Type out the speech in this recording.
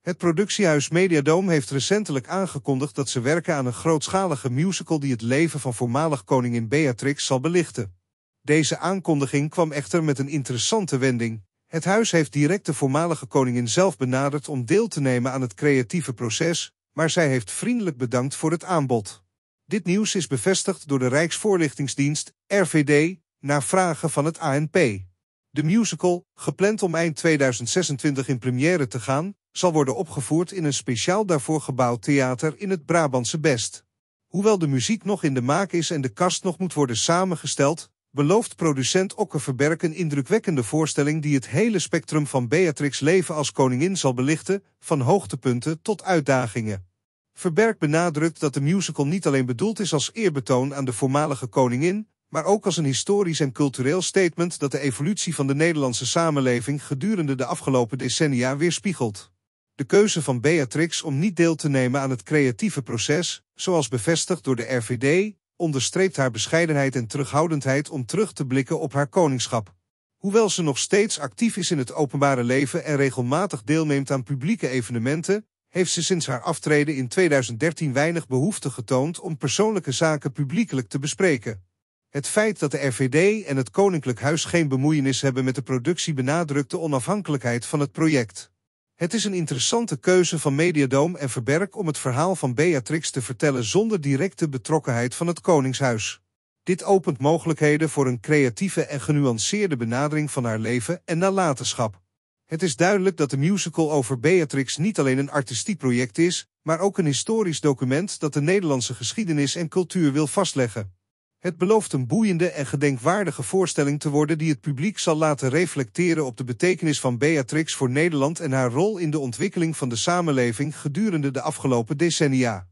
Het productiehuis Mediadoom heeft recentelijk aangekondigd dat ze werken aan een grootschalige musical die het leven van voormalig koningin Beatrix zal belichten. Deze aankondiging kwam echter met een interessante wending. Het huis heeft direct de voormalige koningin zelf benaderd om deel te nemen aan het creatieve proces, maar zij heeft vriendelijk bedankt voor het aanbod. Dit nieuws is bevestigd door de Rijksvoorlichtingsdienst, RVD, naar vragen van het ANP. De musical, gepland om eind 2026 in première te gaan, zal worden opgevoerd in een speciaal daarvoor gebouwd theater in het Brabantse Best. Hoewel de muziek nog in de maak is en de kast nog moet worden samengesteld, belooft producent Okke Verberk een indrukwekkende voorstelling die het hele spectrum van Beatrix' leven als koningin zal belichten, van hoogtepunten tot uitdagingen. Verberk benadrukt dat de musical niet alleen bedoeld is als eerbetoon aan de voormalige koningin, maar ook als een historisch en cultureel statement dat de evolutie van de Nederlandse samenleving gedurende de afgelopen decennia weerspiegelt de keuze van Beatrix om niet deel te nemen aan het creatieve proces, zoals bevestigd door de RVD, onderstreept haar bescheidenheid en terughoudendheid om terug te blikken op haar koningschap. Hoewel ze nog steeds actief is in het openbare leven en regelmatig deelneemt aan publieke evenementen, heeft ze sinds haar aftreden in 2013 weinig behoefte getoond om persoonlijke zaken publiekelijk te bespreken. Het feit dat de RVD en het Koninklijk Huis geen bemoeienis hebben met de productie benadrukt de onafhankelijkheid van het project. Het is een interessante keuze van Mediadoom en Verberk om het verhaal van Beatrix te vertellen zonder directe betrokkenheid van het Koningshuis. Dit opent mogelijkheden voor een creatieve en genuanceerde benadering van haar leven en nalatenschap. Het is duidelijk dat de musical over Beatrix niet alleen een artistiek project is, maar ook een historisch document dat de Nederlandse geschiedenis en cultuur wil vastleggen. Het belooft een boeiende en gedenkwaardige voorstelling te worden die het publiek zal laten reflecteren op de betekenis van Beatrix voor Nederland en haar rol in de ontwikkeling van de samenleving gedurende de afgelopen decennia.